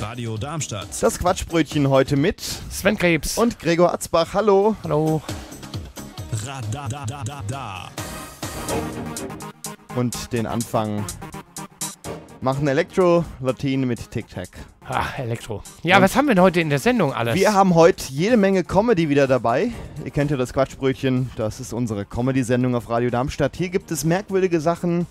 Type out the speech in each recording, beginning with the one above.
Radio Darmstadt. Das Quatschbrötchen heute mit Sven Krebs und Gregor Atzbach. Hallo. Hallo. Und den Anfang machen Elektro Latin mit Tic Tac. Ach, Elektro. Ja, und was haben wir denn heute in der Sendung alles? Wir haben heute jede Menge Comedy wieder dabei. Ihr kennt ja das Quatschbrötchen, das ist unsere Comedy-Sendung auf Radio Darmstadt. Hier gibt es merkwürdige Sachen,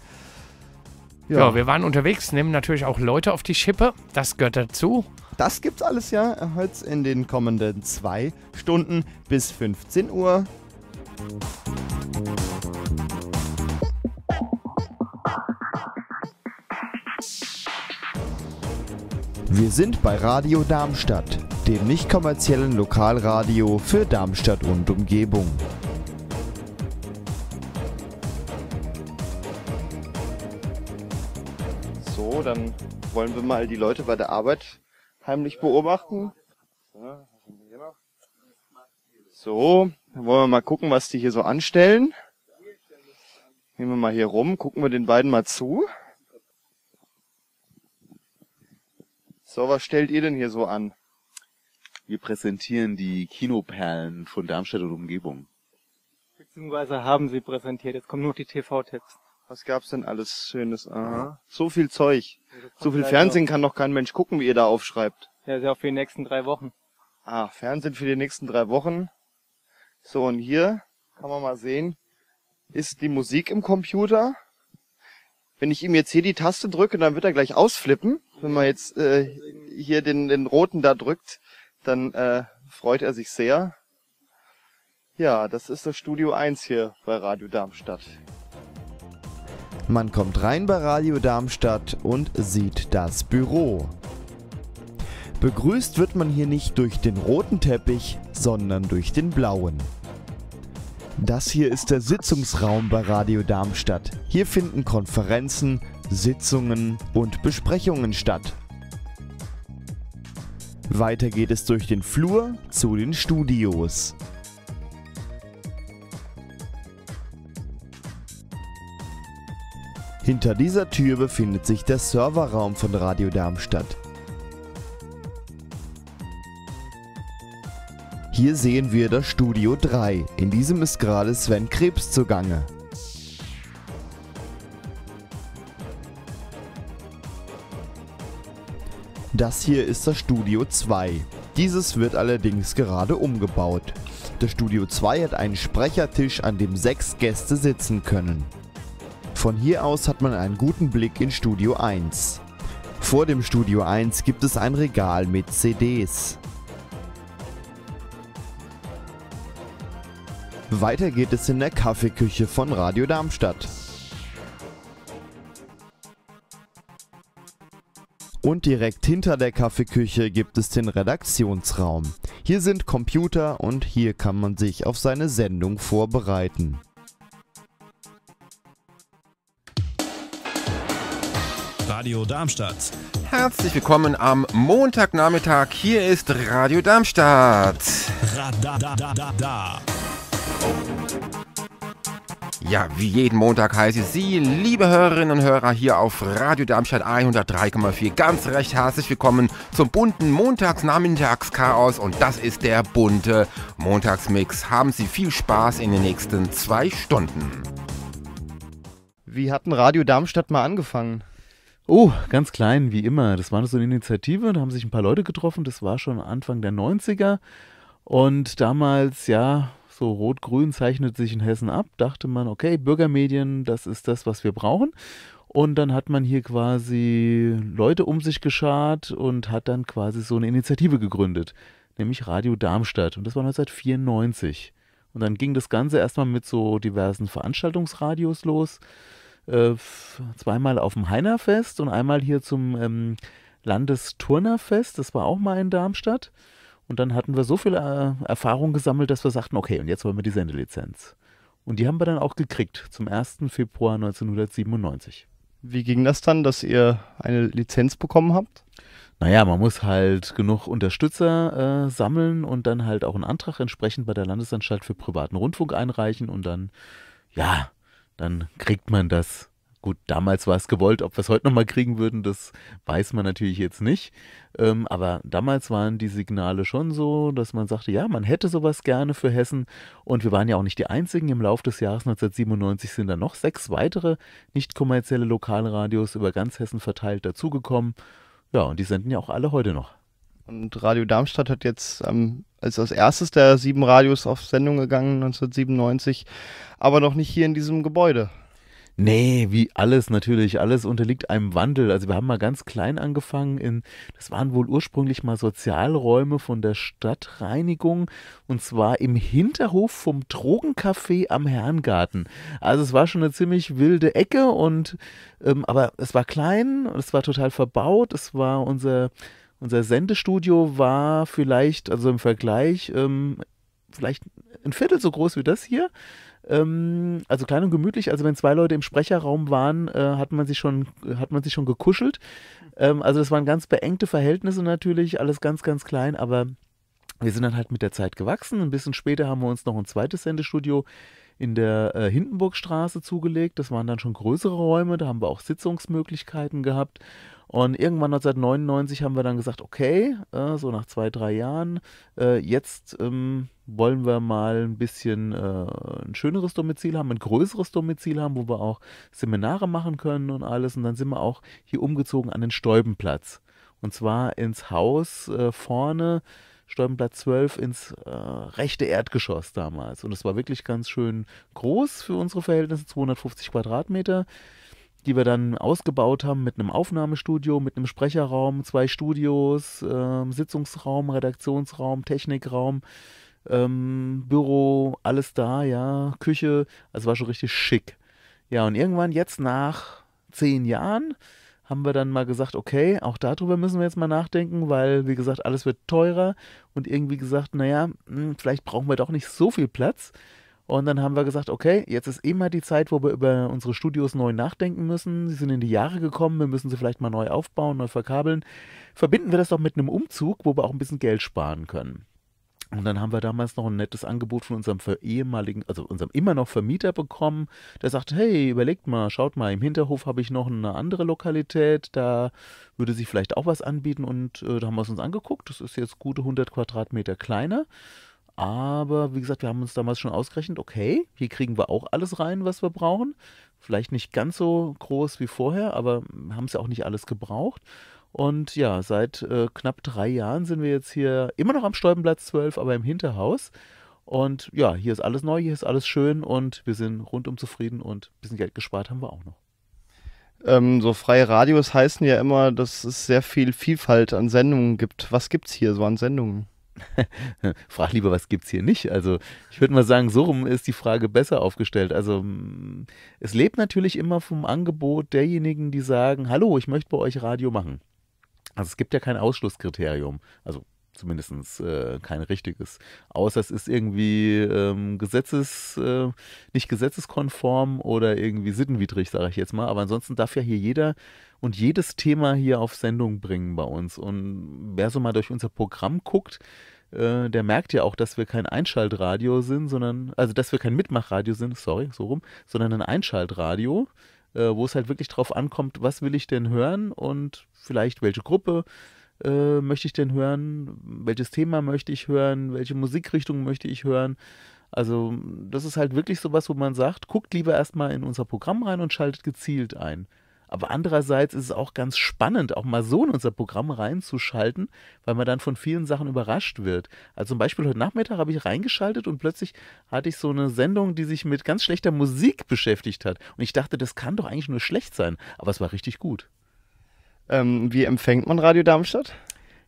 ja. ja. wir waren unterwegs, nehmen natürlich auch Leute auf die Schippe. Das gehört dazu. Das gibt's alles ja heute in den kommenden zwei Stunden bis 15 Uhr. Wir sind bei Radio Darmstadt, dem nicht kommerziellen Lokalradio für Darmstadt und Umgebung. so, dann wollen wir mal die Leute bei der Arbeit heimlich beobachten. So, dann wollen wir mal gucken, was die hier so anstellen. Nehmen wir mal hier rum, gucken wir den beiden mal zu. So, was stellt ihr denn hier so an? Wir präsentieren die Kinoperlen von Darmstadt und Umgebung. Beziehungsweise haben sie präsentiert, jetzt kommen nur die TV-Tipps. Was gab's denn alles Schönes? Aha. So viel Zeug. Ja, so viel Fernsehen noch. kann noch kein Mensch gucken, wie ihr da aufschreibt. Ja, ist ja auch für die nächsten drei Wochen. Ah, Fernsehen für die nächsten drei Wochen. So, und hier kann man mal sehen, ist die Musik im Computer. Wenn ich ihm jetzt hier die Taste drücke, dann wird er gleich ausflippen. Wenn man jetzt äh, hier den, den roten da drückt, dann äh, freut er sich sehr. Ja, das ist das Studio 1 hier bei Radio Darmstadt. Man kommt rein bei Radio Darmstadt und sieht das Büro. Begrüßt wird man hier nicht durch den roten Teppich, sondern durch den blauen. Das hier ist der Sitzungsraum bei Radio Darmstadt. Hier finden Konferenzen, Sitzungen und Besprechungen statt. Weiter geht es durch den Flur zu den Studios. Hinter dieser Tür befindet sich der Serverraum von Radio Darmstadt. Hier sehen wir das Studio 3. In diesem ist gerade Sven Krebs zugange. Das hier ist das Studio 2. Dieses wird allerdings gerade umgebaut. Das Studio 2 hat einen Sprechertisch, an dem sechs Gäste sitzen können. Von hier aus hat man einen guten Blick in Studio 1. Vor dem Studio 1 gibt es ein Regal mit CDs. Weiter geht es in der Kaffeeküche von Radio Darmstadt. Und direkt hinter der Kaffeeküche gibt es den Redaktionsraum. Hier sind Computer und hier kann man sich auf seine Sendung vorbereiten. Radio Darmstadt. Herzlich willkommen am Montagnachmittag. Hier ist Radio Darmstadt. Radadadada. Ja, wie jeden Montag heiße ich Sie, liebe Hörerinnen und Hörer, hier auf Radio Darmstadt 103,4 ganz recht herzlich willkommen zum bunten Montagsnachmittagschaos und das ist der bunte Montagsmix. Haben Sie viel Spaß in den nächsten zwei Stunden. Wie hat denn Radio Darmstadt mal angefangen? Oh, ganz klein, wie immer. Das war so eine Initiative, da haben sich ein paar Leute getroffen, das war schon Anfang der 90er. Und damals, ja, so rot-grün zeichnet sich in Hessen ab, dachte man, okay, Bürgermedien, das ist das, was wir brauchen. Und dann hat man hier quasi Leute um sich geschart und hat dann quasi so eine Initiative gegründet, nämlich Radio Darmstadt. Und das war 1994. Und dann ging das Ganze erstmal mit so diversen Veranstaltungsradios los. Äh, zweimal auf dem Heinerfest und einmal hier zum ähm, Landesturnerfest. Das war auch mal in Darmstadt. Und dann hatten wir so viel äh, Erfahrung gesammelt, dass wir sagten, okay, und jetzt wollen wir die Sendelizenz. Und die haben wir dann auch gekriegt zum 1. Februar 1997. Wie ging das dann, dass ihr eine Lizenz bekommen habt? Naja, man muss halt genug Unterstützer äh, sammeln und dann halt auch einen Antrag entsprechend bei der Landesanstalt für privaten Rundfunk einreichen und dann, ja, dann kriegt man das. Gut, damals war es gewollt, ob wir es heute nochmal kriegen würden, das weiß man natürlich jetzt nicht. Ähm, aber damals waren die Signale schon so, dass man sagte, ja, man hätte sowas gerne für Hessen. Und wir waren ja auch nicht die Einzigen. Im Laufe des Jahres 1997 sind dann noch sechs weitere nicht kommerzielle Lokalradios über ganz Hessen verteilt dazugekommen. Ja, und die senden ja auch alle heute noch. Und Radio Darmstadt hat jetzt ähm, als, als erstes der sieben Radios auf Sendung gegangen, 1997, aber noch nicht hier in diesem Gebäude. Nee, wie alles natürlich, alles unterliegt einem Wandel. Also wir haben mal ganz klein angefangen in, das waren wohl ursprünglich mal Sozialräume von der Stadtreinigung und zwar im Hinterhof vom Drogencafé am Herrengarten. Also es war schon eine ziemlich wilde Ecke und, ähm, aber es war klein, es war total verbaut, es war unser unser Sendestudio war vielleicht, also im Vergleich, ähm, vielleicht ein Viertel so groß wie das hier. Ähm, also klein und gemütlich. Also wenn zwei Leute im Sprecherraum waren, äh, hat man sich schon, hat man sich schon gekuschelt. Ähm, also das waren ganz beengte Verhältnisse natürlich, alles ganz, ganz klein, aber wir sind dann halt mit der Zeit gewachsen. Ein bisschen später haben wir uns noch ein zweites Sendestudio in der äh, Hindenburgstraße zugelegt. Das waren dann schon größere Räume, da haben wir auch Sitzungsmöglichkeiten gehabt. Und irgendwann 1999 haben wir dann gesagt, okay, äh, so nach zwei, drei Jahren, äh, jetzt ähm, wollen wir mal ein bisschen äh, ein schöneres Domizil haben, ein größeres Domizil haben, wo wir auch Seminare machen können und alles. Und dann sind wir auch hier umgezogen an den Stäubenplatz. Und zwar ins Haus äh, vorne, Stäubenplatz 12, ins äh, rechte Erdgeschoss damals. Und es war wirklich ganz schön groß für unsere Verhältnisse, 250 Quadratmeter die wir dann ausgebaut haben mit einem Aufnahmestudio, mit einem Sprecherraum, zwei Studios, äh, Sitzungsraum, Redaktionsraum, Technikraum, ähm, Büro, alles da, ja, Küche, also war schon richtig schick. Ja, und irgendwann jetzt nach zehn Jahren haben wir dann mal gesagt, okay, auch darüber müssen wir jetzt mal nachdenken, weil, wie gesagt, alles wird teurer und irgendwie gesagt, naja, hm, vielleicht brauchen wir doch nicht so viel Platz. Und dann haben wir gesagt, okay, jetzt ist immer die Zeit, wo wir über unsere Studios neu nachdenken müssen. Sie sind in die Jahre gekommen, wir müssen sie vielleicht mal neu aufbauen, neu verkabeln. Verbinden wir das doch mit einem Umzug, wo wir auch ein bisschen Geld sparen können. Und dann haben wir damals noch ein nettes Angebot von unserem ehemaligen, also unserem immer noch Vermieter bekommen, der sagte, hey, überlegt mal, schaut mal, im Hinterhof habe ich noch eine andere Lokalität, da würde sich vielleicht auch was anbieten und äh, da haben wir es uns angeguckt, das ist jetzt gute 100 Quadratmeter kleiner aber wie gesagt, wir haben uns damals schon ausgerechnet, okay, hier kriegen wir auch alles rein, was wir brauchen. Vielleicht nicht ganz so groß wie vorher, aber haben es ja auch nicht alles gebraucht. Und ja, seit äh, knapp drei Jahren sind wir jetzt hier immer noch am Steubenplatz 12, aber im Hinterhaus. Und ja, hier ist alles neu, hier ist alles schön und wir sind rundum zufrieden und ein bisschen Geld gespart haben wir auch noch. Ähm, so freie Radios heißen ja immer, dass es sehr viel Vielfalt an Sendungen gibt. Was gibt es hier so an Sendungen? frag lieber, was gibt's hier nicht? Also ich würde mal sagen, so rum ist die Frage besser aufgestellt. Also mm, es lebt natürlich immer vom Angebot derjenigen, die sagen, hallo, ich möchte bei euch Radio machen. Also es gibt ja kein Ausschlusskriterium. Also zumindest äh, kein richtiges. Außer es ist irgendwie ähm, gesetzes, äh, nicht gesetzeskonform oder irgendwie sittenwidrig, sage ich jetzt mal. Aber ansonsten darf ja hier jeder und jedes Thema hier auf Sendung bringen bei uns. Und wer so mal durch unser Programm guckt, äh, der merkt ja auch, dass wir kein Einschaltradio sind, sondern, also dass wir kein Mitmachradio sind, sorry, so rum, sondern ein Einschaltradio, äh, wo es halt wirklich drauf ankommt, was will ich denn hören und vielleicht welche Gruppe äh, möchte ich denn hören, welches Thema möchte ich hören, welche Musikrichtung möchte ich hören. Also das ist halt wirklich sowas, wo man sagt, guckt lieber erstmal in unser Programm rein und schaltet gezielt ein. Aber andererseits ist es auch ganz spannend, auch mal so in unser Programm reinzuschalten, weil man dann von vielen Sachen überrascht wird. Also zum Beispiel heute Nachmittag habe ich reingeschaltet und plötzlich hatte ich so eine Sendung, die sich mit ganz schlechter Musik beschäftigt hat. Und ich dachte, das kann doch eigentlich nur schlecht sein, aber es war richtig gut. Ähm, wie empfängt man Radio Darmstadt?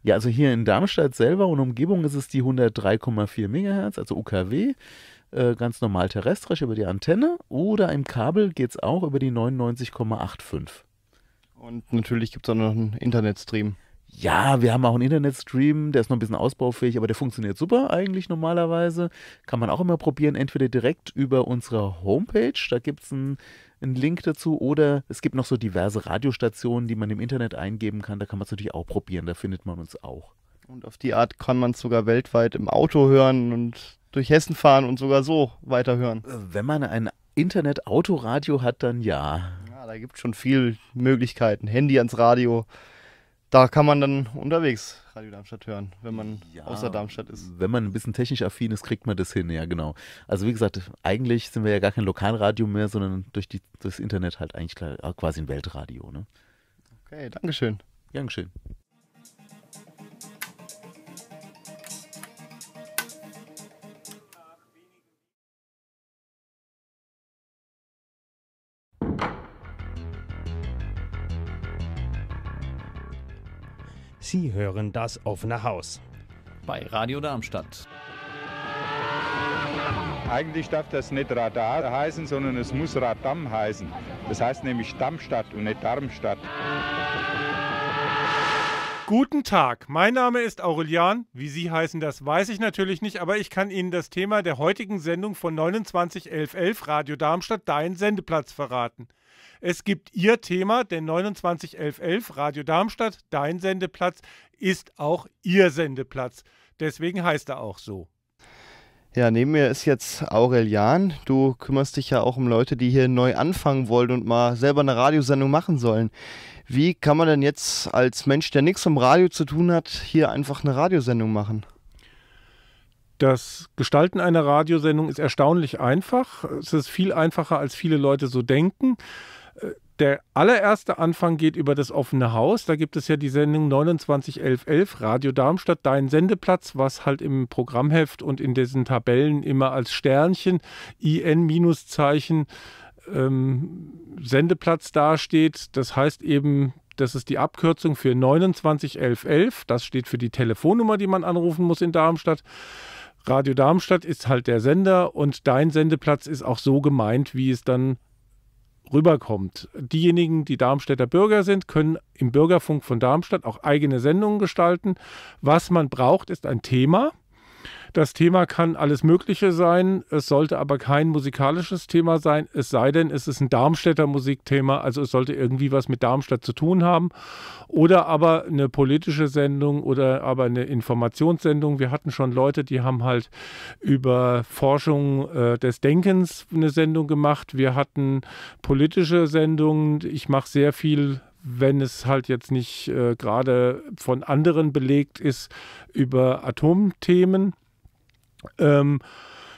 Ja, also hier in Darmstadt selber und Umgebung ist es die 103,4 MHz, also UKW. Äh, ganz normal terrestrisch über die Antenne oder im Kabel geht es auch über die 99,85. Und natürlich gibt es auch noch einen Internetstream. Ja, wir haben auch einen Internetstream, der ist noch ein bisschen ausbaufähig, aber der funktioniert super eigentlich normalerweise. Kann man auch immer probieren, entweder direkt über unsere Homepage, da gibt es einen, einen, Link dazu, oder es gibt noch so diverse Radiostationen, die man im Internet eingeben kann, da kann man es natürlich auch probieren, da findet man uns auch. Und auf die Art kann man es sogar weltweit im Auto hören und durch Hessen fahren und sogar so weiterhören. Äh, wenn man ein Internet-Autoradio hat, dann ja. Ja, da gibt es schon viele Möglichkeiten. Handy ans Radio. Da kann man dann unterwegs Radio Darmstadt hören, wenn man ja, außer Darmstadt ist. Wenn man ein bisschen technisch affin ist, kriegt man das hin, ja genau. Also wie gesagt, eigentlich sind wir ja gar kein Lokalradio mehr, sondern durch die, das Internet halt eigentlich quasi ein Weltradio. Ne? Okay, Dankeschön. Dankeschön. Sie hören das offene Haus. Bei Radio Darmstadt. Eigentlich darf das nicht Radar heißen, sondern es muss Radam heißen. Das heißt nämlich Darmstadt und nicht Darmstadt. Guten Tag, mein Name ist Aurelian. Wie Sie heißen, das weiß ich natürlich nicht, aber ich kann Ihnen das Thema der heutigen Sendung von 29.11.11 Radio Darmstadt, dein Sendeplatz, verraten. Es gibt Ihr Thema, denn 291111 Radio Darmstadt, dein Sendeplatz, ist auch Ihr Sendeplatz. Deswegen heißt er auch so. Ja, neben mir ist jetzt Aurelian. Du kümmerst dich ja auch um Leute, die hier neu anfangen wollen und mal selber eine Radiosendung machen sollen. Wie kann man denn jetzt als Mensch, der nichts im Radio zu tun hat, hier einfach eine Radiosendung machen? Das Gestalten einer Radiosendung ist erstaunlich einfach. Es ist viel einfacher, als viele Leute so denken der allererste Anfang geht über das offene Haus. Da gibt es ja die Sendung 291111 Radio Darmstadt, dein Sendeplatz, was halt im Programmheft und in diesen Tabellen immer als Sternchen, IN-Zeichen, ähm, Sendeplatz dasteht. Das heißt eben, das ist die Abkürzung für 291111. Das steht für die Telefonnummer, die man anrufen muss in Darmstadt. Radio Darmstadt ist halt der Sender und dein Sendeplatz ist auch so gemeint, wie es dann rüberkommt. Diejenigen, die Darmstädter Bürger sind, können im Bürgerfunk von Darmstadt auch eigene Sendungen gestalten. Was man braucht, ist ein Thema das Thema kann alles Mögliche sein, es sollte aber kein musikalisches Thema sein, es sei denn, es ist ein Darmstädter Musikthema, also es sollte irgendwie was mit Darmstadt zu tun haben. Oder aber eine politische Sendung oder aber eine Informationssendung. Wir hatten schon Leute, die haben halt über Forschung äh, des Denkens eine Sendung gemacht. Wir hatten politische Sendungen. Ich mache sehr viel wenn es halt jetzt nicht äh, gerade von anderen belegt ist, über Atomthemen. Ähm,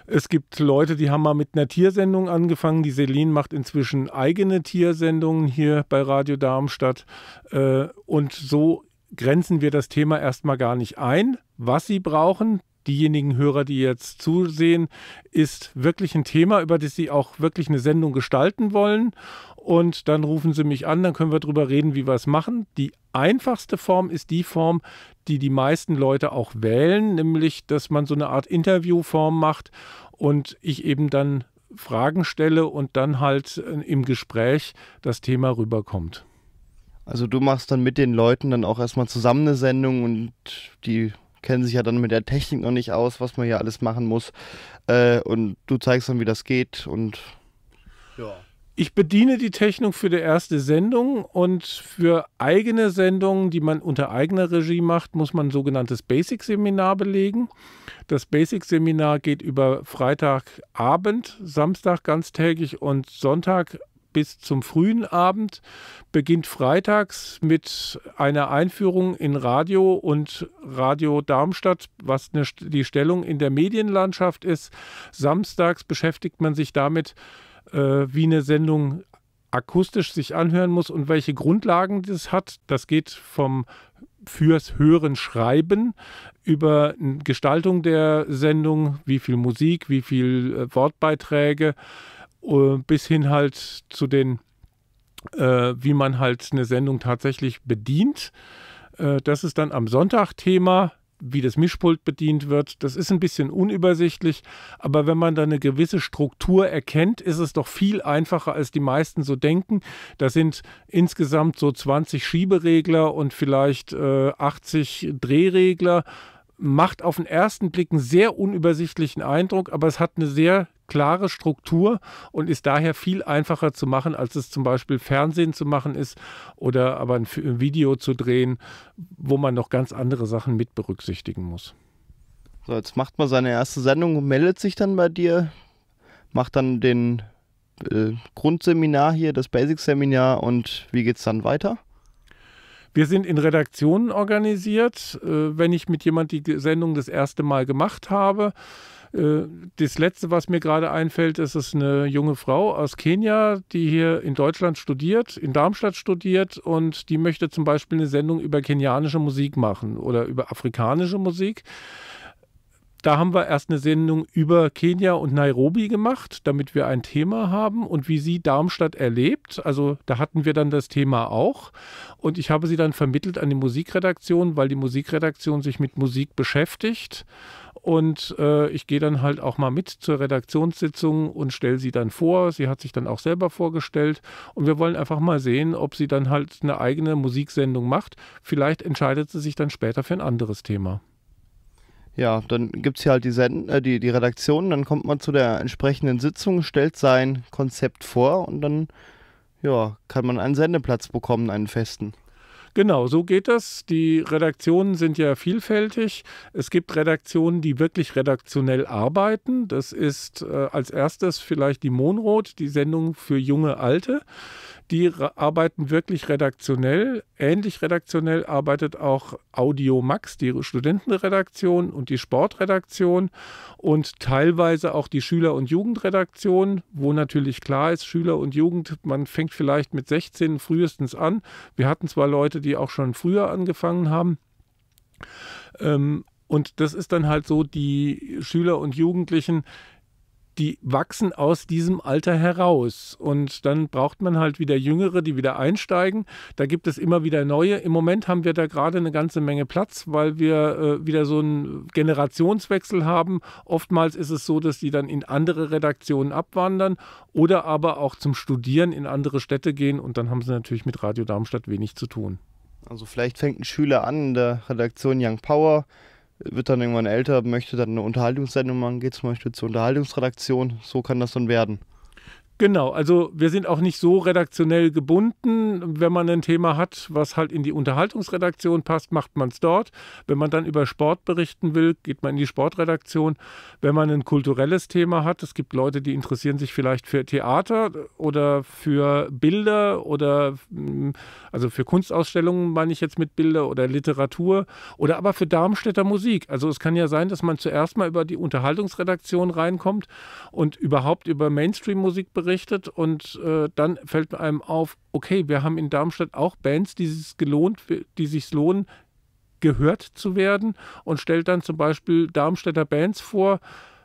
es gibt Leute, die haben mal mit einer Tiersendung angefangen. Die Selin macht inzwischen eigene Tiersendungen hier bei Radio Darmstadt. Äh, und so grenzen wir das Thema erstmal gar nicht ein. Was sie brauchen, diejenigen Hörer, die jetzt zusehen, ist wirklich ein Thema, über das sie auch wirklich eine Sendung gestalten wollen und dann rufen Sie mich an, dann können wir darüber reden, wie wir es machen. Die einfachste Form ist die Form, die die meisten Leute auch wählen, nämlich dass man so eine Art Interviewform macht und ich eben dann Fragen stelle und dann halt äh, im Gespräch das Thema rüberkommt. Also du machst dann mit den Leuten dann auch erstmal zusammen eine Sendung und die kennen sich ja dann mit der Technik noch nicht aus, was man hier alles machen muss. Äh, und du zeigst dann, wie das geht und ja. Ich bediene die Technik für die erste Sendung und für eigene Sendungen, die man unter eigener Regie macht, muss man ein sogenanntes Basic-Seminar belegen. Das Basic-Seminar geht über Freitagabend, Samstag ganztägig und Sonntag bis zum frühen Abend, beginnt freitags mit einer Einführung in Radio und Radio Darmstadt, was eine, die Stellung in der Medienlandschaft ist. Samstags beschäftigt man sich damit, äh, wie eine Sendung akustisch sich anhören muss und welche Grundlagen das hat. Das geht vom fürs Hören Schreiben über Gestaltung der Sendung, wie viel Musik, wie viel äh, Wortbeiträge, äh, bis hin halt zu den, wie man halt eine Sendung tatsächlich bedient. das ist dann am Sonntag Thema wie das Mischpult bedient wird. Das ist ein bisschen unübersichtlich, aber wenn man da eine gewisse Struktur erkennt, ist es doch viel einfacher, als die meisten so denken. Da sind insgesamt so 20 Schieberegler und vielleicht äh, 80 Drehregler macht auf den ersten Blick einen sehr unübersichtlichen Eindruck, aber es hat eine sehr klare Struktur und ist daher viel einfacher zu machen, als es zum Beispiel Fernsehen zu machen ist oder aber ein Video zu drehen, wo man noch ganz andere Sachen mit berücksichtigen muss. So, jetzt macht man seine erste Sendung, meldet sich dann bei dir, macht dann den äh, Grundseminar hier, das Basic-Seminar und wie geht es dann weiter? Wir sind in Redaktionen organisiert. Äh, wenn ich mit jemand die Sendung das erste Mal gemacht habe, äh, das letzte, was mir gerade einfällt, ist, es eine junge Frau aus Kenia, die hier in Deutschland studiert, in Darmstadt studiert und die möchte zum Beispiel eine Sendung über kenianische Musik machen oder über afrikanische Musik da haben wir erst eine Sendung über Kenia und Nairobi gemacht, damit wir ein Thema haben und wie sie Darmstadt erlebt. Also da hatten wir dann das Thema auch. Und ich habe sie dann vermittelt an die Musikredaktion, weil die Musikredaktion sich mit Musik beschäftigt. Und äh, ich gehe dann halt auch mal mit zur Redaktionssitzung und stelle sie dann vor. Sie hat sich dann auch selber vorgestellt. Und wir wollen einfach mal sehen, ob sie dann halt eine eigene Musiksendung macht. Vielleicht entscheidet sie sich dann später für ein anderes Thema. Ja, dann gibt es hier halt die, Send äh, die, die Redaktion, dann kommt man zu der entsprechenden Sitzung, stellt sein Konzept vor und dann ja, kann man einen Sendeplatz bekommen, einen festen. Genau, so geht das. Die Redaktionen sind ja vielfältig. Es gibt Redaktionen, die wirklich redaktionell arbeiten. Das ist äh, als erstes vielleicht die Monrot, die Sendung für junge Alte. Die arbeiten wirklich redaktionell. Ähnlich redaktionell arbeitet auch Audio Max, die Studentenredaktion und die Sportredaktion und teilweise auch die Schüler- und Jugendredaktion, wo natürlich klar ist, Schüler und Jugend, man fängt vielleicht mit 16 frühestens an. Wir hatten zwar Leute, die auch schon früher angefangen haben. Ähm, und das ist dann halt so, die Schüler und Jugendlichen, die wachsen aus diesem Alter heraus. Und dann braucht man halt wieder Jüngere, die wieder einsteigen. Da gibt es immer wieder neue. Im Moment haben wir da gerade eine ganze Menge Platz, weil wir äh, wieder so einen Generationswechsel haben. Oftmals ist es so, dass die dann in andere Redaktionen abwandern oder aber auch zum Studieren in andere Städte gehen. Und dann haben sie natürlich mit Radio Darmstadt wenig zu tun. Also vielleicht fängt ein Schüler an in der Redaktion Young Power wird dann irgendwann älter, möchte dann eine Unterhaltungssendung machen, geht zum Beispiel zur Unterhaltungsredaktion. So kann das dann werden. Genau, also wir sind auch nicht so redaktionell gebunden. Wenn man ein Thema hat, was halt in die Unterhaltungsredaktion passt, macht man es dort. Wenn man dann über Sport berichten will, geht man in die Sportredaktion. Wenn man ein kulturelles Thema hat, es gibt Leute, die interessieren sich vielleicht für Theater oder für Bilder oder hm, also für Kunstausstellungen, meine ich jetzt mit Bilder oder Literatur oder aber für Darmstädter Musik. Also es kann ja sein, dass man zuerst mal über die Unterhaltungsredaktion reinkommt und überhaupt über Mainstream-Musik berichtet berichtet und äh, dann fällt einem auf, okay, wir haben in Darmstadt auch Bands, die sich gelohnt, die sich lohnen, gehört zu werden und stellt dann zum Beispiel Darmstädter Bands vor.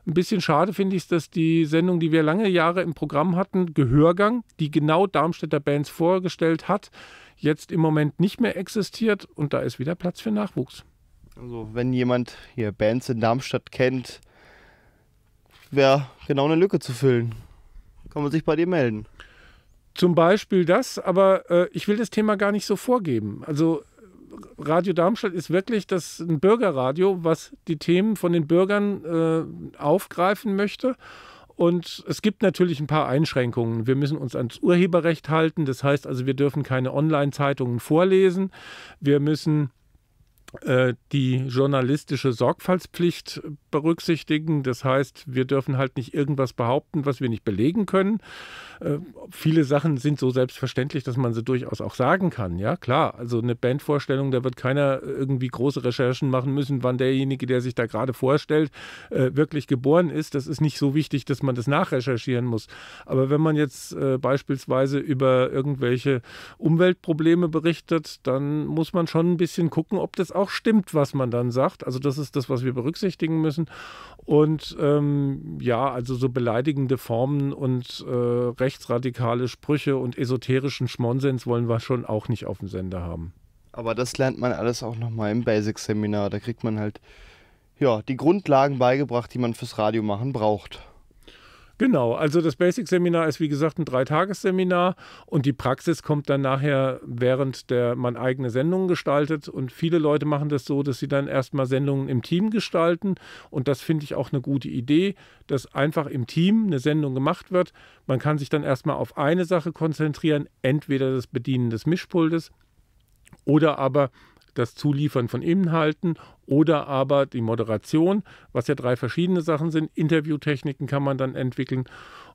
Ein bisschen schade finde ich es, dass die Sendung, die wir lange Jahre im Programm hatten, Gehörgang, die genau Darmstädter Bands vorgestellt hat, jetzt im Moment nicht mehr existiert und da ist wieder Platz für Nachwuchs. Also wenn jemand hier Bands in Darmstadt kennt, wäre genau eine Lücke zu füllen kann man sich bei dir melden. Zum Beispiel das, aber äh, ich will das Thema gar nicht so vorgeben. Also Radio Darmstadt ist wirklich das ein Bürgerradio, was die Themen von den Bürgern äh, aufgreifen möchte. Und es gibt natürlich ein paar Einschränkungen. Wir müssen uns ans Urheberrecht halten. Das heißt also, wir dürfen keine Online-Zeitungen vorlesen. Wir müssen äh, die journalistische Sorgfaltspflicht berücksichtigen. Das heißt, wir dürfen halt nicht irgendwas behaupten, was wir nicht belegen können. Äh, viele Sachen sind so selbstverständlich, dass man sie durchaus auch sagen kann. Ja, klar. Also eine Bandvorstellung, da wird keiner irgendwie große Recherchen machen müssen, wann derjenige, der sich da gerade vorstellt, äh, wirklich geboren ist. Das ist nicht so wichtig, dass man das nachrecherchieren muss. Aber wenn man jetzt äh, beispielsweise über irgendwelche Umweltprobleme berichtet, dann muss man schon ein bisschen gucken, ob das auch stimmt, was man dann sagt. Also das ist das, was wir berücksichtigen müssen. Und ähm, ja, also so beleidigende Formen und äh, rechtsradikale Sprüche und esoterischen Schmonsens wollen wir schon auch nicht auf dem Sender haben. Aber das lernt man alles auch nochmal im Basic-Seminar. Da kriegt man halt ja, die Grundlagen beigebracht, die man fürs Radio machen braucht. Genau, also das Basic-Seminar ist wie gesagt ein Dreitagesseminar und die Praxis kommt dann nachher, während der man eigene Sendungen gestaltet. Und viele Leute machen das so, dass sie dann erstmal Sendungen im Team gestalten. Und das finde ich auch eine gute Idee, dass einfach im Team eine Sendung gemacht wird. Man kann sich dann erstmal auf eine Sache konzentrieren, entweder das Bedienen des Mischpultes oder aber das Zuliefern von Inhalten oder aber die Moderation, was ja drei verschiedene Sachen sind. Interviewtechniken kann man dann entwickeln.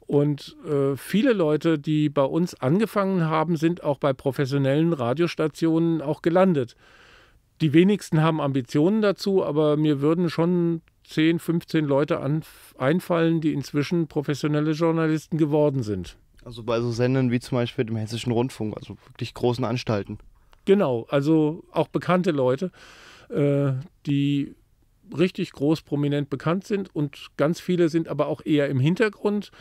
Und äh, viele Leute, die bei uns angefangen haben, sind auch bei professionellen Radiostationen auch gelandet. Die wenigsten haben Ambitionen dazu, aber mir würden schon 10, 15 Leute an, einfallen, die inzwischen professionelle Journalisten geworden sind. Also bei so Sendern wie zum Beispiel dem Hessischen Rundfunk, also wirklich großen Anstalten. Genau, also auch bekannte Leute, äh, die richtig groß prominent bekannt sind und ganz viele sind aber auch eher im Hintergrund.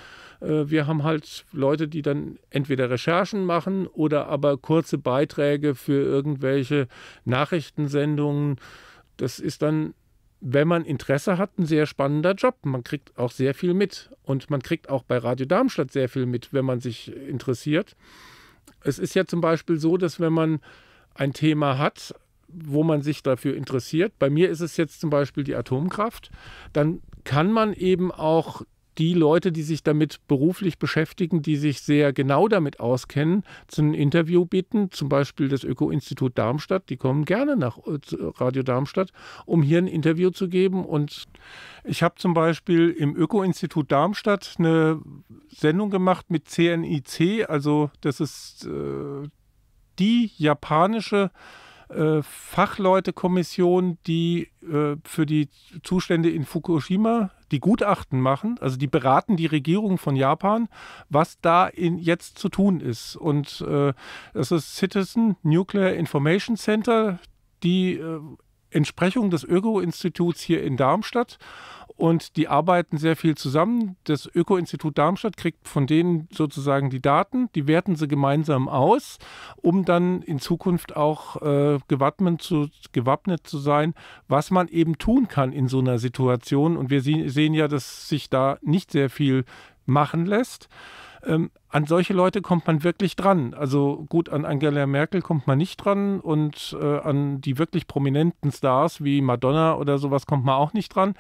Äh, wir haben halt Leute, die dann entweder Recherchen machen oder aber kurze Beiträge für irgendwelche Nachrichtensendungen. Das ist dann wenn man Interesse hat, ein sehr spannender Job. Man kriegt auch sehr viel mit. Und man kriegt auch bei Radio Darmstadt sehr viel mit, wenn man sich interessiert. Es ist ja zum Beispiel so, dass wenn man ein Thema hat, wo man sich dafür interessiert. Bei mir ist es jetzt zum Beispiel die Atomkraft. Dann kann man eben auch die Leute, die sich damit beruflich beschäftigen, die sich sehr genau damit auskennen, zu einem Interview bitten, zum Beispiel das Öko-Institut Darmstadt, die kommen gerne nach äh, Radio Darmstadt, um hier ein Interview zu geben. Und ich habe zum Beispiel im Öko-Institut Darmstadt eine Sendung gemacht mit CNIC, also das ist äh, die japanische äh, Fachleutekommission, die äh, für die Zustände in Fukushima die Gutachten machen. Also die beraten die Regierung von Japan, was da in, jetzt zu tun ist. Und äh, das ist Citizen Nuclear Information Center, die äh, Entsprechung des Öko-Instituts hier in Darmstadt und die arbeiten sehr viel zusammen. Das Öko-Institut Darmstadt kriegt von denen sozusagen die Daten, die werten sie gemeinsam aus, um dann in Zukunft auch äh, gewappnet, zu, gewappnet zu sein, was man eben tun kann in so einer Situation. Und wir sehen ja, dass sich da nicht sehr viel machen lässt. Ähm, an solche Leute kommt man wirklich dran. Also gut, an Angela Merkel kommt man nicht dran und äh, an die wirklich prominenten Stars wie Madonna oder sowas kommt man auch nicht dran.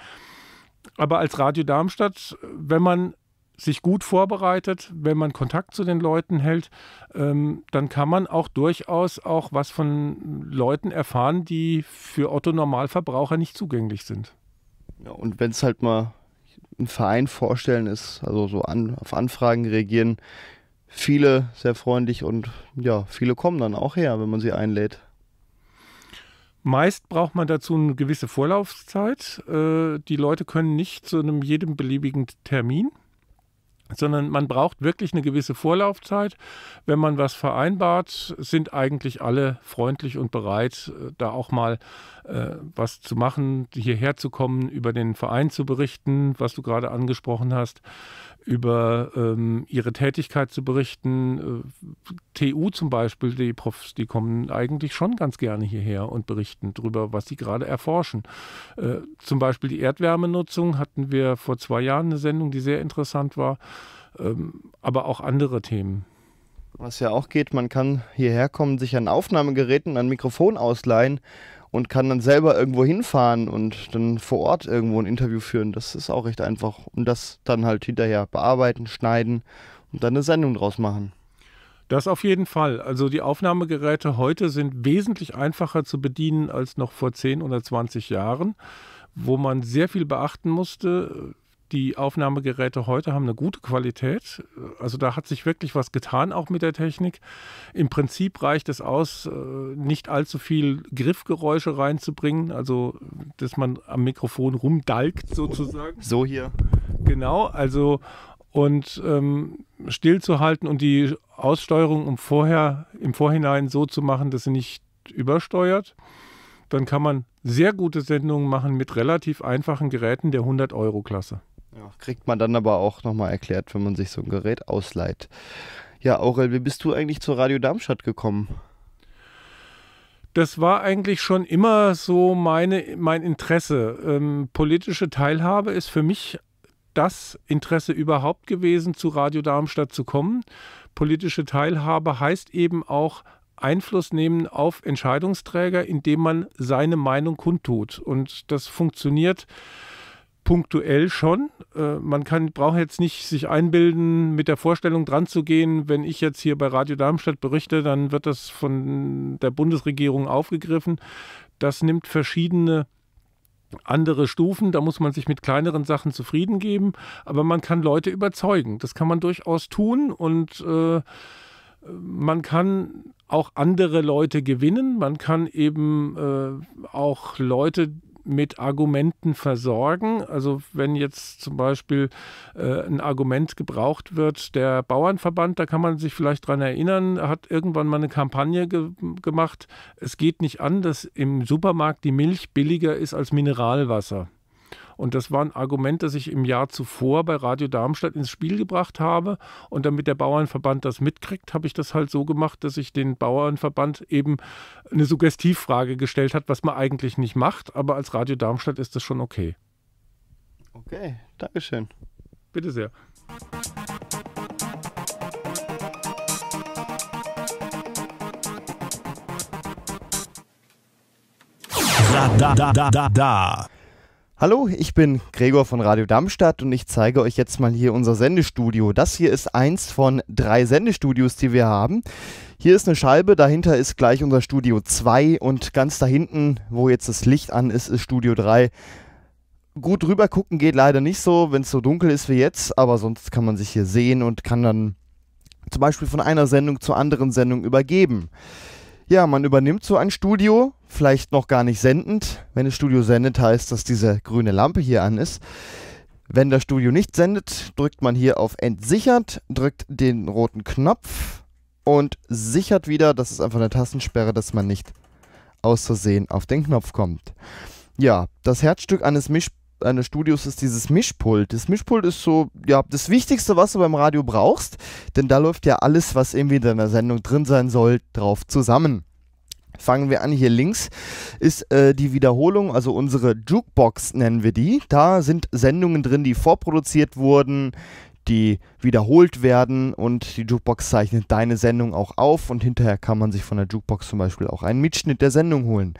Aber als Radio Darmstadt, wenn man sich gut vorbereitet, wenn man Kontakt zu den Leuten hält, ähm, dann kann man auch durchaus auch was von Leuten erfahren, die für Otto Normalverbraucher nicht zugänglich sind. Ja, und wenn es halt mal einen Verein vorstellen ist, also so an, auf Anfragen reagieren viele sehr freundlich und ja, viele kommen dann auch her, wenn man sie einlädt. Meist braucht man dazu eine gewisse Vorlaufzeit. Äh, die Leute können nicht zu einem jedem beliebigen Termin sondern man braucht wirklich eine gewisse Vorlaufzeit. Wenn man was vereinbart, sind eigentlich alle freundlich und bereit, äh, da auch mal äh, was zu machen, hierher zu kommen, über den Verein zu berichten, was du gerade angesprochen hast über ähm, ihre Tätigkeit zu berichten. Äh, TU zum Beispiel, die Profs, die kommen eigentlich schon ganz gerne hierher und berichten darüber, was sie gerade erforschen. Äh, zum Beispiel die Erdwärmenutzung hatten wir vor zwei Jahren eine Sendung, die sehr interessant war, ähm, aber auch andere Themen. Was ja auch geht, man kann hierher kommen, sich an Aufnahmegeräten, und ein Mikrofon ausleihen und kann dann selber irgendwo hinfahren und dann vor Ort irgendwo ein Interview führen. Das ist auch recht einfach. Und das dann halt hinterher bearbeiten, schneiden und dann eine Sendung draus machen. Das auf jeden Fall. Also die Aufnahmegeräte heute sind wesentlich einfacher zu bedienen als noch vor 10 oder 20 Jahren, wo man sehr viel beachten musste. Die Aufnahmegeräte heute haben eine gute Qualität. Also da hat sich wirklich was getan, auch mit der Technik. Im Prinzip reicht es aus, äh, nicht allzu viel Griffgeräusche reinzubringen, also dass man am Mikrofon rumdalkt sozusagen. So hier. Genau, also und ähm, stillzuhalten und die Aussteuerung um vorher, im Vorhinein so zu machen, dass sie nicht übersteuert. Dann kann man sehr gute Sendungen machen mit relativ einfachen Geräten der 100-Euro-Klasse. Ja, kriegt man dann aber auch nochmal erklärt, wenn man sich so ein Gerät ausleiht. Ja, Aurel, wie bist du eigentlich zur Radio Darmstadt gekommen? das war eigentlich schon immer so meine, mein Interesse. Ähm, politische Teilhabe ist für mich das Interesse überhaupt gewesen, zu Radio Darmstadt zu kommen. Politische Teilhabe heißt eben auch Einfluss nehmen auf Entscheidungsträger, indem man seine Meinung kundtut. Und das funktioniert äh, punktuell schon. Äh, man kann, braucht jetzt nicht sich einbilden, mit der Vorstellung dran zu gehen, wenn ich jetzt hier bei Radio Darmstadt berichte, dann wird das von der Bundesregierung aufgegriffen. Das nimmt verschiedene andere Stufen, da muss man sich mit kleineren Sachen zufrieden geben, aber man kann Leute überzeugen. Das kann man durchaus tun und äh, man kann auch andere Leute gewinnen, man kann eben äh, auch Leute mit Argumenten versorgen. Also wenn jetzt zum Beispiel äh, ein Argument gebraucht wird, der Bauernverband, da kann man sich vielleicht dran erinnern, hat irgendwann mal eine Kampagne ge gemacht. Es geht nicht an, dass im Supermarkt die Milch billiger ist als Mineralwasser. Und das war ein Argument, das ich im Jahr zuvor bei Radio Darmstadt ins Spiel gebracht habe. Und damit der Bauernverband das mitkriegt, habe ich das halt so gemacht, dass ich den Bauernverband eben eine Suggestivfrage gestellt habe, was man eigentlich nicht macht. Aber als Radio Darmstadt ist das schon okay. Okay, Dankeschön. Bitte sehr. da da da da da Hallo, ich bin Gregor von Radio Darmstadt und ich zeige euch jetzt mal hier unser Sendestudio. Das hier ist eins von drei Sendestudios, die wir haben. Hier ist eine Scheibe, dahinter ist gleich unser Studio 2 und ganz da hinten, wo jetzt das Licht an ist, ist Studio 3. Gut rüber gucken geht leider nicht so, wenn es so dunkel ist wie jetzt, aber sonst kann man sich hier sehen und kann dann zum Beispiel von einer Sendung zur anderen Sendung übergeben. Ja, man übernimmt so ein Studio vielleicht noch gar nicht sendend. Wenn das Studio sendet, heißt, dass diese grüne Lampe hier an ist. Wenn das Studio nicht sendet, drückt man hier auf Entsichert, drückt den roten Knopf und sichert wieder. Das ist einfach eine Tastensperre, dass man nicht auszusehen auf den Knopf kommt. Ja, das Herzstück eines, Misch eines Studios ist dieses Mischpult. Das Mischpult ist so, ja, das Wichtigste, was du beim Radio brauchst, denn da läuft ja alles, was irgendwie in deiner Sendung drin sein soll, drauf zusammen. Fangen wir an, hier links ist äh, die Wiederholung, also unsere Jukebox nennen wir die. Da sind Sendungen drin, die vorproduziert wurden, die wiederholt werden und die Jukebox zeichnet deine Sendung auch auf und hinterher kann man sich von der Jukebox zum Beispiel auch einen Mitschnitt der Sendung holen.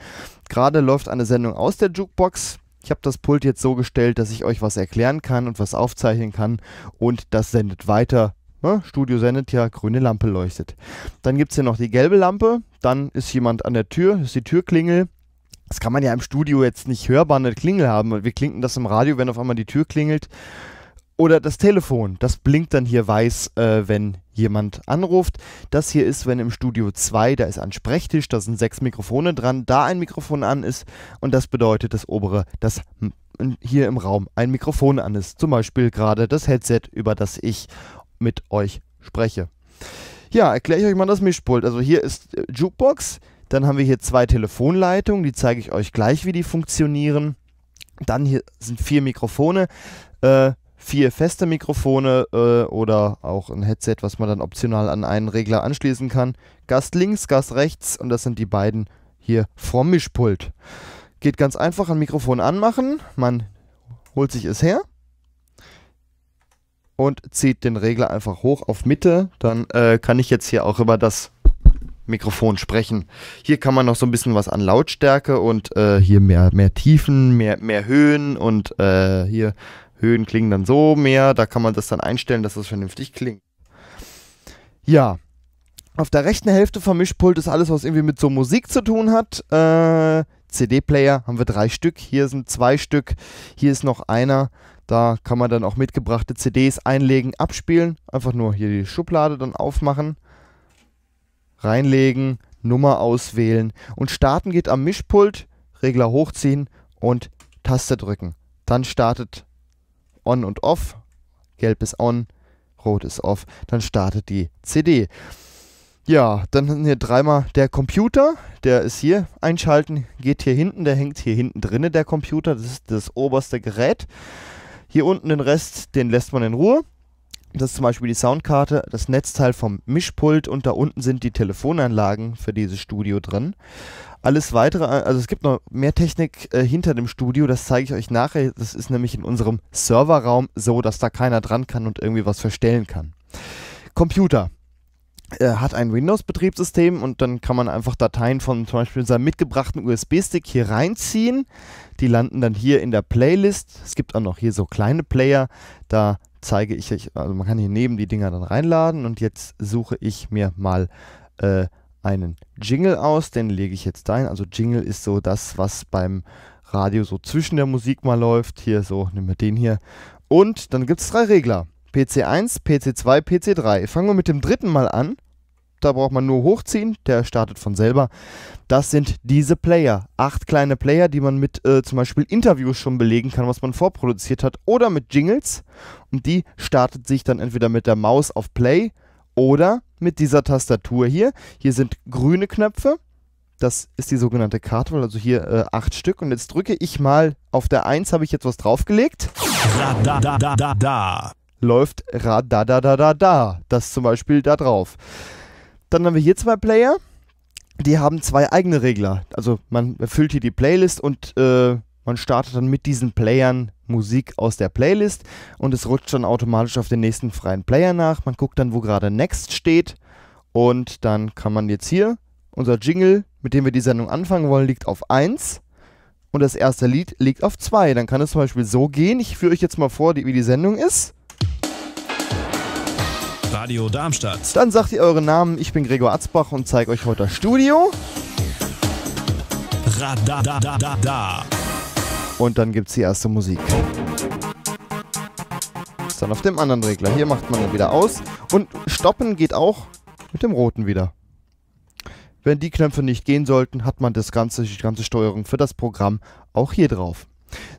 Gerade läuft eine Sendung aus der Jukebox. Ich habe das Pult jetzt so gestellt, dass ich euch was erklären kann und was aufzeichnen kann und das sendet weiter Ne? Studio sendet ja, grüne Lampe leuchtet. Dann gibt es hier noch die gelbe Lampe, dann ist jemand an der Tür, ist die Türklingel. Das kann man ja im Studio jetzt nicht hörbar eine Klingel haben. Wir klinken das im Radio, wenn auf einmal die Tür klingelt. Oder das Telefon, das blinkt dann hier weiß, äh, wenn jemand anruft. Das hier ist, wenn im Studio 2, da ist ein Sprechtisch, da sind sechs Mikrofone dran, da ein Mikrofon an ist und das bedeutet das obere, dass hier im Raum ein Mikrofon an ist. Zum Beispiel gerade das Headset, über das ich mit euch spreche. Ja, erkläre ich euch mal das Mischpult. Also hier ist äh, Jukebox, dann haben wir hier zwei Telefonleitungen, die zeige ich euch gleich, wie die funktionieren. Dann hier sind vier Mikrofone, äh, vier feste Mikrofone äh, oder auch ein Headset, was man dann optional an einen Regler anschließen kann. Gast links, Gast rechts und das sind die beiden hier vom Mischpult. Geht ganz einfach, ein Mikrofon anmachen, man holt sich es her und zieht den Regler einfach hoch auf Mitte. Dann äh, kann ich jetzt hier auch über das Mikrofon sprechen. Hier kann man noch so ein bisschen was an Lautstärke und äh, hier mehr, mehr Tiefen, mehr, mehr Höhen und äh, hier Höhen klingen dann so mehr. Da kann man das dann einstellen, dass das vernünftig klingt. Ja. Auf der rechten Hälfte vom Mischpult ist alles, was irgendwie mit so Musik zu tun hat. Äh, CD-Player haben wir drei Stück. Hier sind zwei Stück. Hier ist noch einer. Da kann man dann auch mitgebrachte CDs einlegen, abspielen. Einfach nur hier die Schublade dann aufmachen, reinlegen, Nummer auswählen und starten geht am Mischpult, Regler hochziehen und Taste drücken. Dann startet On und Off. Gelb ist On, Rot ist Off. Dann startet die CD. Ja, dann sind hier dreimal der Computer, der ist hier einschalten, geht hier hinten, der hängt hier hinten drinne, der Computer, das ist das oberste Gerät. Hier unten den Rest, den lässt man in Ruhe. Das ist zum Beispiel die Soundkarte, das Netzteil vom Mischpult und da unten sind die Telefonanlagen für dieses Studio drin. Alles weitere, also es gibt noch mehr Technik äh, hinter dem Studio, das zeige ich euch nachher. Das ist nämlich in unserem Serverraum so, dass da keiner dran kann und irgendwie was verstellen kann. Computer. Äh, hat ein Windows-Betriebssystem und dann kann man einfach Dateien von zum Beispiel seinem mitgebrachten USB-Stick hier reinziehen. Die landen dann hier in der Playlist. Es gibt auch noch hier so kleine Player. Da zeige ich euch, also man kann hier neben die Dinger dann reinladen und jetzt suche ich mir mal äh, einen Jingle aus. Den lege ich jetzt dahin. Also Jingle ist so das, was beim Radio so zwischen der Musik mal läuft. Hier so, nehmen wir den hier. Und dann gibt es drei Regler. PC1, PC2, PC3. Fangen wir mit dem dritten mal an. Da braucht man nur hochziehen, der startet von selber. Das sind diese Player. Acht kleine Player, die man mit äh, zum Beispiel Interviews schon belegen kann, was man vorproduziert hat, oder mit Jingles. Und die startet sich dann entweder mit der Maus auf Play oder mit dieser Tastatur hier. Hier sind grüne Knöpfe. Das ist die sogenannte Karte, also hier äh, acht Stück. Und jetzt drücke ich mal auf der 1, habe ich jetzt was draufgelegt. Da, da, da, da, da läuft Radadadadada, das zum Beispiel da drauf. Dann haben wir hier zwei Player, die haben zwei eigene Regler. Also man erfüllt hier die Playlist und äh, man startet dann mit diesen Playern Musik aus der Playlist und es rutscht dann automatisch auf den nächsten freien Player nach. Man guckt dann, wo gerade Next steht und dann kann man jetzt hier, unser Jingle, mit dem wir die Sendung anfangen wollen, liegt auf 1 und das erste Lied liegt auf 2. Dann kann es zum Beispiel so gehen, ich führe euch jetzt mal vor, wie die Sendung ist. Radio Darmstadt. Dann sagt ihr euren Namen. Ich bin Gregor Atzbach und zeige euch heute das Studio. Radadadada. Und dann gibt es die erste Musik. Ist dann auf dem anderen Regler. Hier macht man dann wieder aus. Und stoppen geht auch mit dem roten wieder. Wenn die Knöpfe nicht gehen sollten, hat man das ganze, die ganze Steuerung für das Programm auch hier drauf.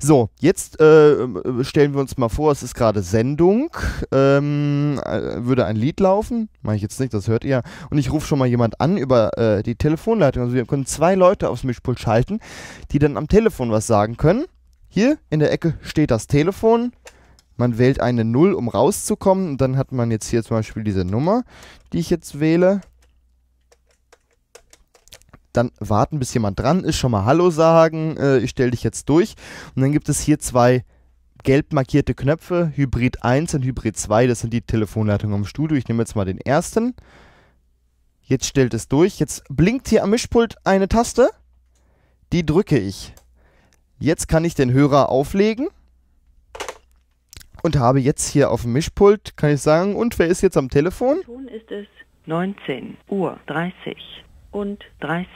So, jetzt äh, ähm, stellen wir uns mal vor, es ist gerade Sendung, ähm, äh, würde ein Lied laufen, mache ich jetzt nicht, das hört ihr, und ich rufe schon mal jemand an über äh, die Telefonleitung. Also wir können zwei Leute aufs Mischpult schalten, die dann am Telefon was sagen können. Hier in der Ecke steht das Telefon. Man wählt eine Null, um rauszukommen. Und dann hat man jetzt hier zum Beispiel diese Nummer, die ich jetzt wähle dann warten, bis jemand dran ist, schon mal Hallo sagen, äh, ich stelle dich jetzt durch. Und dann gibt es hier zwei gelb markierte Knöpfe, Hybrid 1 und Hybrid 2, das sind die Telefonleitungen im Studio. Ich nehme jetzt mal den ersten. Jetzt stellt es durch. Jetzt blinkt hier am Mischpult eine Taste. Die drücke ich. Jetzt kann ich den Hörer auflegen und habe jetzt hier auf dem Mischpult, kann ich sagen, und wer ist jetzt am Telefon? Ton ist es 19.30 Uhr 30 und 30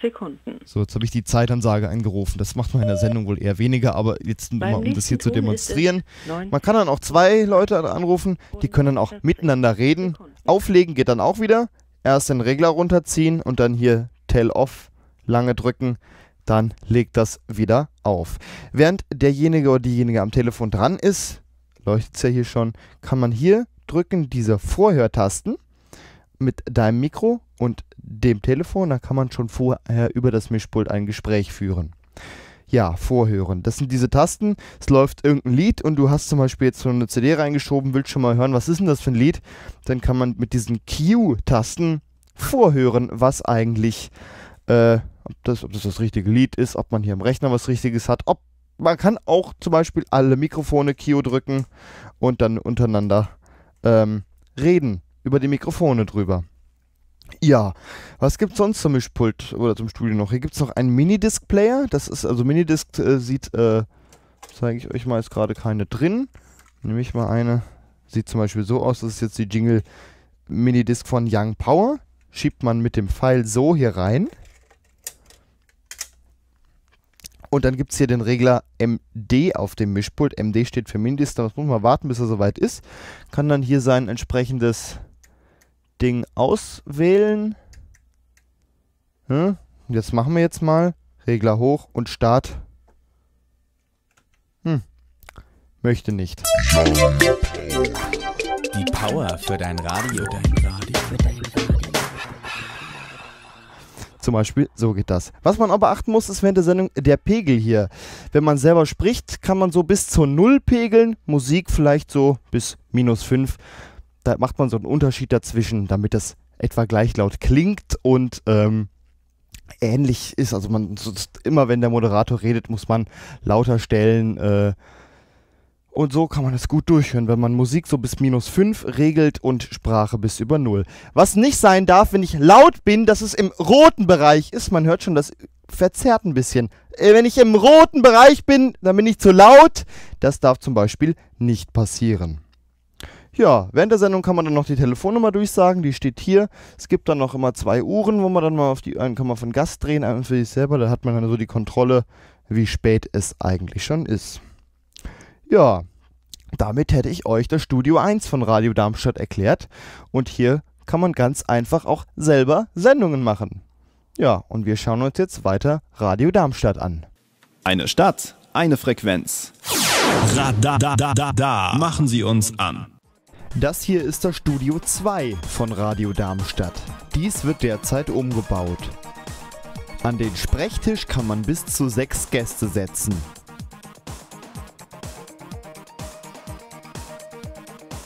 Sekunden. So, jetzt habe ich die Zeitansage eingerufen. Das macht man in der Sendung wohl eher weniger, aber jetzt Beim mal, um das hier zu demonstrieren. Man kann dann auch zwei Leute anrufen, die können dann auch miteinander reden. Auflegen geht dann auch wieder. Erst den Regler runterziehen und dann hier Tell Off lange drücken. Dann legt das wieder auf. Während derjenige oder diejenige am Telefon dran ist, leuchtet es ja hier schon, kann man hier drücken diese Vorhörtasten mit deinem Mikro und dem Telefon, da kann man schon vorher über das Mischpult ein Gespräch führen. Ja, vorhören. Das sind diese Tasten. Es läuft irgendein Lied und du hast zum Beispiel jetzt so eine CD reingeschoben, willst schon mal hören, was ist denn das für ein Lied? Dann kann man mit diesen Q-Tasten vorhören, was eigentlich, äh, ob, das, ob das das richtige Lied ist, ob man hier im Rechner was Richtiges hat, ob man kann auch zum Beispiel alle Mikrofone Q drücken und dann untereinander ähm, reden über die Mikrofone drüber. Ja, was gibt es sonst zum Mischpult oder zum Studio noch? Hier gibt es noch einen Minidisc-Player. Das ist, also Minidisc äh, sieht, äh, zeige ich euch mal, ist gerade keine drin. Nehme ich mal eine. Sieht zum Beispiel so aus. Das ist jetzt die Jingle Minidisc von Young Power. Schiebt man mit dem Pfeil so hier rein. Und dann gibt es hier den Regler MD auf dem Mischpult. MD steht für Mindest. Da muss man warten, bis er soweit ist. Kann dann hier sein entsprechendes Ding auswählen. Hm? Jetzt machen wir jetzt mal Regler hoch und Start. Hm. Möchte nicht. Die Power für dein Radio, dein Radio, für dein Radio. Zum Beispiel, so geht das. Was man aber achten muss, ist während der Sendung der Pegel hier. Wenn man selber spricht, kann man so bis zur Null pegeln, Musik vielleicht so bis minus 5 da macht man so einen Unterschied dazwischen, damit das etwa gleich laut klingt und ähm, ähnlich ist. Also man immer, wenn der Moderator redet, muss man lauter stellen. Äh, und so kann man es gut durchhören, wenn man Musik so bis minus 5 regelt und Sprache bis über 0. Was nicht sein darf, wenn ich laut bin, dass es im roten Bereich ist. Man hört schon, das verzerrt ein bisschen. Äh, wenn ich im roten Bereich bin, dann bin ich zu laut. Das darf zum Beispiel nicht passieren. Ja, während der Sendung kann man dann noch die Telefonnummer durchsagen, die steht hier. Es gibt dann noch immer zwei Uhren, wo man dann mal auf die Uhren kann man von Gast drehen, einen für sich selber, da hat man dann so die Kontrolle, wie spät es eigentlich schon ist. Ja, damit hätte ich euch das Studio 1 von Radio Darmstadt erklärt und hier kann man ganz einfach auch selber Sendungen machen. Ja, und wir schauen uns jetzt weiter Radio Darmstadt an. Eine Stadt, eine Frequenz. Da, da, da. Machen Sie uns an. Das hier ist das Studio 2 von Radio Darmstadt. Dies wird derzeit umgebaut. An den Sprechtisch kann man bis zu sechs Gäste setzen.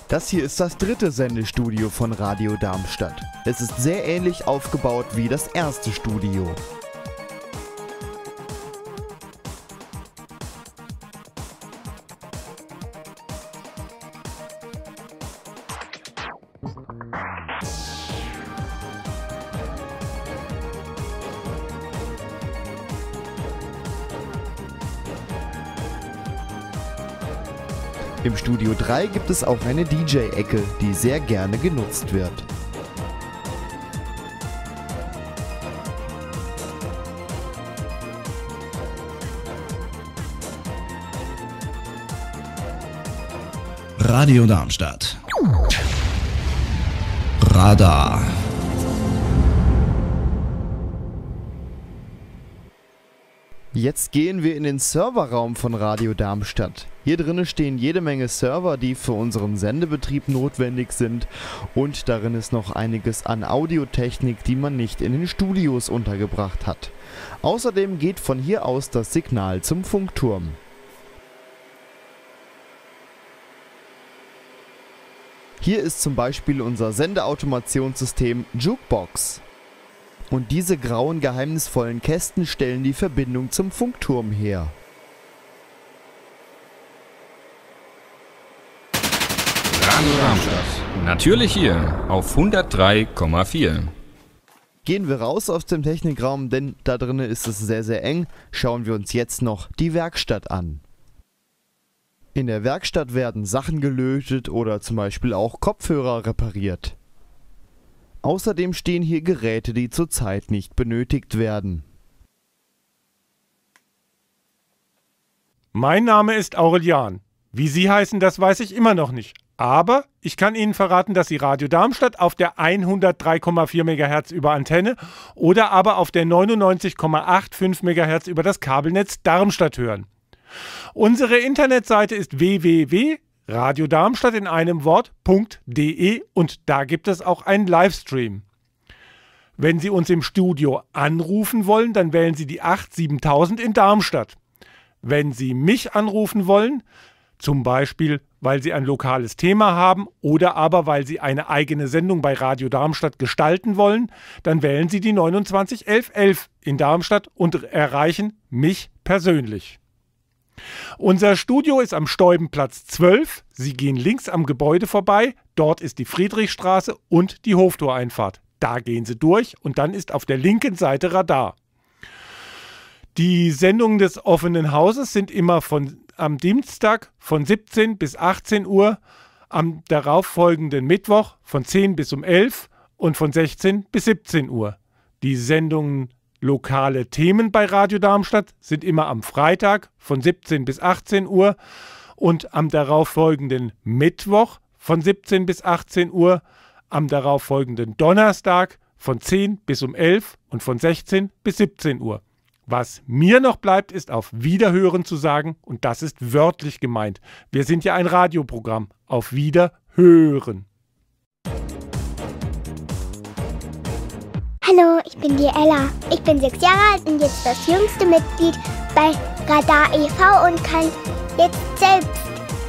Das hier ist das dritte Sendestudio von Radio Darmstadt. Es ist sehr ähnlich aufgebaut wie das erste Studio. Studio 3 gibt es auch eine DJ-Ecke, die sehr gerne genutzt wird. Radio Darmstadt. Radar. Jetzt gehen wir in den Serverraum von Radio Darmstadt. Hier drinnen stehen jede Menge Server, die für unseren Sendebetrieb notwendig sind und darin ist noch einiges an Audiotechnik, die man nicht in den Studios untergebracht hat. Außerdem geht von hier aus das Signal zum Funkturm. Hier ist zum Beispiel unser Sendeautomationssystem Jukebox. Und diese grauen geheimnisvollen Kästen stellen die Verbindung zum Funkturm her. Radio Darmstadt. Natürlich hier auf 103,4. Gehen wir raus aus dem Technikraum, denn da drinnen ist es sehr, sehr eng. Schauen wir uns jetzt noch die Werkstatt an. In der Werkstatt werden Sachen gelötet oder zum Beispiel auch Kopfhörer repariert. Außerdem stehen hier Geräte, die zurzeit nicht benötigt werden. Mein Name ist Aurelian. Wie Sie heißen, das weiß ich immer noch nicht. Aber ich kann Ihnen verraten, dass Sie Radio Darmstadt auf der 103,4 MHz über Antenne oder aber auf der 99,85 MHz über das Kabelnetz Darmstadt hören. Unsere Internetseite ist www Radio Darmstadt in einem Wort.de und da gibt es auch einen Livestream. Wenn Sie uns im Studio anrufen wollen, dann wählen Sie die 87000 in Darmstadt. Wenn Sie mich anrufen wollen, zum Beispiel weil Sie ein lokales Thema haben oder aber weil Sie eine eigene Sendung bei Radio Darmstadt gestalten wollen, dann wählen Sie die 291111 in Darmstadt und erreichen mich persönlich. Unser Studio ist am Stäubenplatz 12. Sie gehen links am Gebäude vorbei. Dort ist die Friedrichstraße und die Hoftoreinfahrt. Da gehen Sie durch und dann ist auf der linken Seite Radar. Die Sendungen des offenen Hauses sind immer von, am Dienstag von 17 bis 18 Uhr, am darauffolgenden Mittwoch von 10 bis um 11 und von 16 bis 17 Uhr. Die Sendungen Lokale Themen bei Radio Darmstadt sind immer am Freitag von 17 bis 18 Uhr und am darauffolgenden Mittwoch von 17 bis 18 Uhr, am darauffolgenden Donnerstag von 10 bis um 11 und von 16 bis 17 Uhr. Was mir noch bleibt, ist auf Wiederhören zu sagen und das ist wörtlich gemeint. Wir sind ja ein Radioprogramm. Auf Wiederhören. Hallo, ich bin die Ella. Ich bin sechs Jahre alt und jetzt das jüngste Mitglied bei Radar e.V. und kann jetzt selbst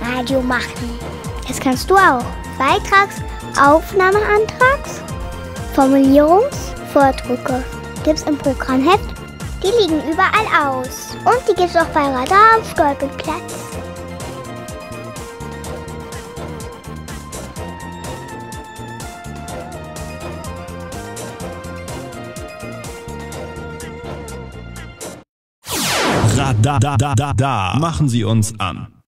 Radio machen. Das kannst du auch. Beitrags-, Aufnahmeantrags-, Formulierungs-, Vordrucke. Gibt's im Programmheft. Die liegen überall aus. Und die gibt's auch bei Radar am Skolpenplatz. da, da, da, da, da machen Sie uns an.